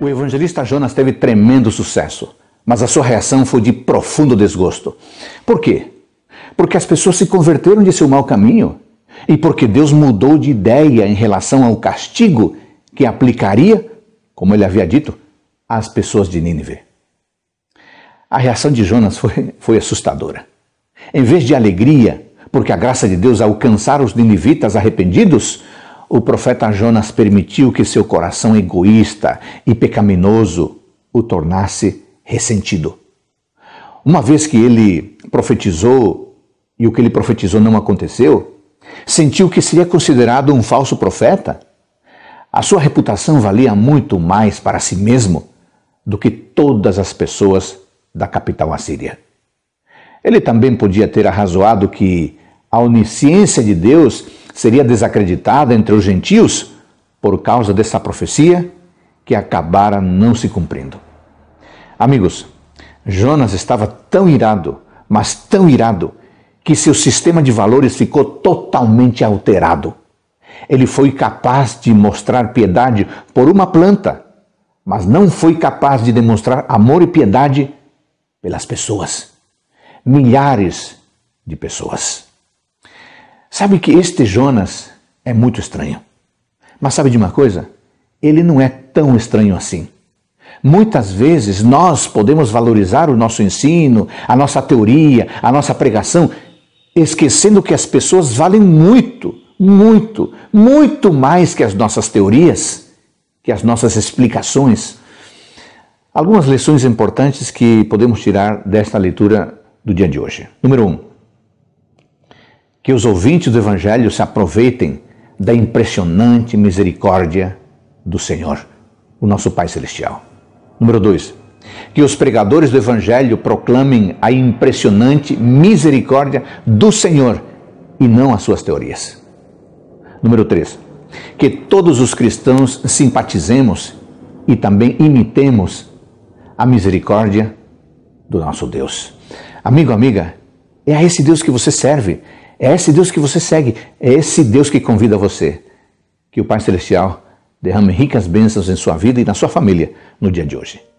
O evangelista Jonas teve tremendo sucesso, mas a sua reação foi de profundo desgosto. Por quê? Porque as pessoas se converteram de seu mau caminho e porque Deus mudou de ideia em relação ao castigo que aplicaria, como ele havia dito, às pessoas de Nínive. A reação de Jonas foi, foi assustadora. Em vez de alegria, porque a graça de Deus alcançara os ninivitas arrependidos, o profeta Jonas permitiu que seu coração egoísta e pecaminoso o tornasse ressentido. Uma vez que ele profetizou e o que ele profetizou não aconteceu, sentiu que seria considerado um falso profeta. A sua reputação valia muito mais para si mesmo do que todas as pessoas da capital assíria. Ele também podia ter arrazoado que a onisciência de Deus seria desacreditada entre os gentios por causa dessa profecia que acabara não se cumprindo. Amigos, Jonas estava tão irado, mas tão irado, que seu sistema de valores ficou totalmente alterado. Ele foi capaz de mostrar piedade por uma planta, mas não foi capaz de demonstrar amor e piedade pelas pessoas. Milhares de pessoas. Sabe que este Jonas é muito estranho. Mas sabe de uma coisa? Ele não é tão estranho assim. Muitas vezes nós podemos valorizar o nosso ensino, a nossa teoria, a nossa pregação, esquecendo que as pessoas valem muito, muito, muito mais que as nossas teorias, que as nossas explicações. Algumas lições importantes que podemos tirar desta leitura do dia de hoje. Número 1. Um, que os ouvintes do Evangelho se aproveitem da impressionante misericórdia do Senhor, o nosso Pai Celestial. Número 2. Que os pregadores do Evangelho proclamem a impressionante misericórdia do Senhor e não as suas teorias. Número 3. Que todos os cristãos simpatizemos e também imitemos a misericórdia do nosso Deus. Amigo, amiga, é a esse Deus que você serve é esse Deus que você segue, é esse Deus que convida você. Que o Pai Celestial derrame ricas bênçãos em sua vida e na sua família no dia de hoje.